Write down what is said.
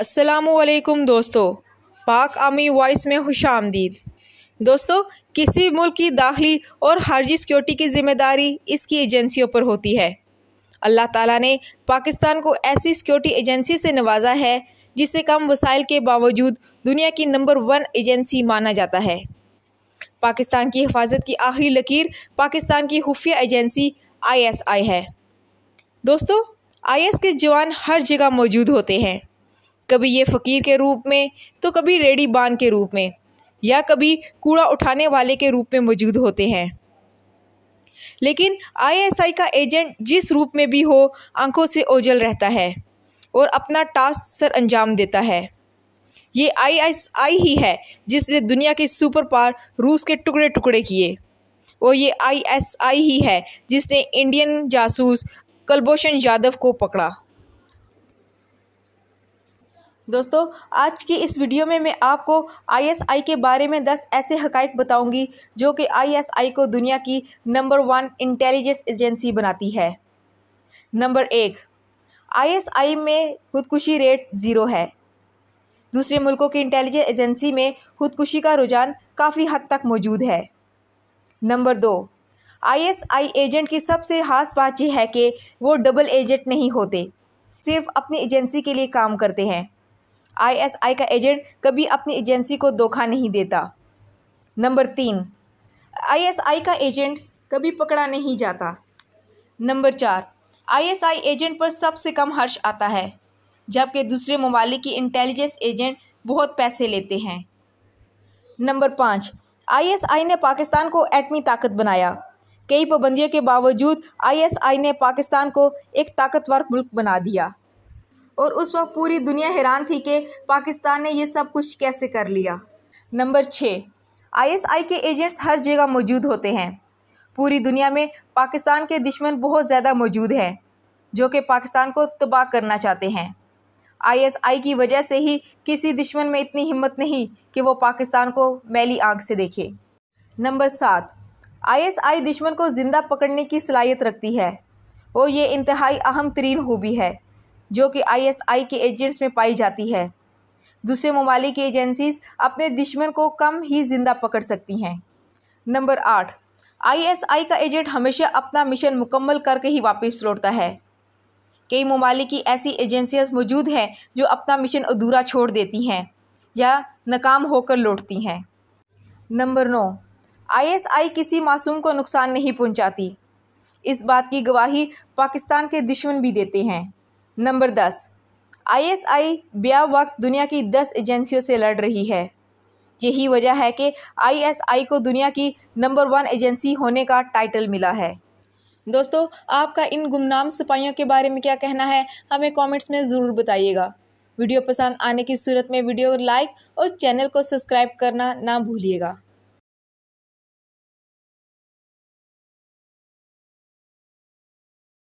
असलकुम दोस्तों पाक आर्मी वॉइस में खुश आमदीद दोस्तों किसी भी मुल्क की दाखिली और हारजी सिक्योरिटी की जिम्मेदारी इसकी एजेंसियों पर होती है अल्लाह ताला ने पाकिस्तान को ऐसी सिक्योरिटी एजेंसी से नवाजा है जिसे कम वसाइल के बावजूद दुनिया की नंबर वन एजेंसी माना जाता है पाकिस्तान की हिफाजत की आखिरी लकीर पाकिस्तान की खुफिया एजेंसी आई है दोस्तों एस के जवान हर जगह मौजूद होते हैं कभी ये फ़कीर के रूप में तो कभी रेडी बान के रूप में या कभी कूड़ा उठाने वाले के रूप में मौजूद होते हैं लेकिन आईएसआई का एजेंट जिस रूप में भी हो आंखों से ओझल रहता है और अपना टास्क सर अंजाम देता है ये आईएसआई ही है जिसने दुनिया के सुपर पावर रूस के टुकड़े टुकड़े किए और ये आईएसआई ही है जिसने इंडियन जासूस कलभूषण यादव को पकड़ा दोस्तों आज की इस वीडियो में मैं आपको आईएसआई के बारे में 10 ऐसे हकाइक बताऊंगी जो कि आईएसआई को दुनिया की नंबर वन इंटेलिजेंस एजेंसी बनाती है नंबर एक आईएसआई में खुदकुशी रेट ज़ीरो है दूसरे मुल्कों की इंटेलिजेंस एजेंसी में खुदकुशी का रुझान काफ़ी हद तक मौजूद है नंबर दो आईएसआई एजेंट की सबसे खास बात यह है कि वो डबल एजेंट नहीं होते सिर्फ अपनी एजेंसी के लिए काम करते हैं आईएसआई का एजेंट कभी अपनी एजेंसी को धोखा नहीं देता नंबर तीन आईएसआई का एजेंट कभी पकड़ा नहीं जाता नंबर चार आईएसआई एजेंट पर सबसे कम हर्ष आता है जबकि दूसरे ममालिक की इंटेलिजेंस एजेंट बहुत पैसे लेते हैं नंबर पाँच आईएसआई ने पाकिस्तान को एटमी ताकत बनाया कई पाबंदियों के बावजूद आईएसआई ने पाकिस्तान को एक ताकतवर मुल्क बना दिया और उस वक्त पूरी दुनिया हैरान थी कि पाकिस्तान ने ये सब कुछ कैसे कर लिया नंबर छः आईएसआई के एजेंट्स हर जगह मौजूद होते हैं पूरी दुनिया में पाकिस्तान के दुश्मन बहुत ज़्यादा मौजूद हैं जो कि पाकिस्तान को तबाह करना चाहते हैं आईएसआई की वजह से ही किसी दुश्मन में इतनी हिम्मत नहीं कि वो पाकिस्तान को मैली आँख से देखे नंबर सात आई दुश्मन को ज़िंदा पकड़ने की सलाहियत रखती है और ये इंतहाई अहम तरीन हूबी है जो कि आईएसआई के एजेंट्स में पाई जाती है दूसरे ममालिक एजेंसीज अपने दुश्मन को कम ही ज़िंदा पकड़ सकती हैं नंबर आठ आईएसआई का एजेंट हमेशा अपना मिशन मुकम्मल करके ही वापस लौटता है कई ममालिक की ऐसी एजेंसियाँ मौजूद हैं जो अपना मिशन अधूरा छोड़ देती हैं या नाकाम होकर लौटती हैं नंबर नौ आईएसआई किसी मासूम को नुकसान नहीं पहुंचाती इस बात की गवाही पाकिस्तान के दुश्मन भी देते हैं नंबर दस आईएसआई ब्याह वक्त दुनिया की दस एजेंसियों से लड़ रही है यही वजह है कि आईएसआई को दुनिया की नंबर वन एजेंसी होने का टाइटल मिला है दोस्तों आपका इन गुमनाम सिपाहियों के बारे में क्या कहना है हमें कमेंट्स में ज़रूर बताइएगा वीडियो पसंद आने की सूरत में वीडियो लाइक और चैनल को सब्सक्राइब करना ना भूलिएगा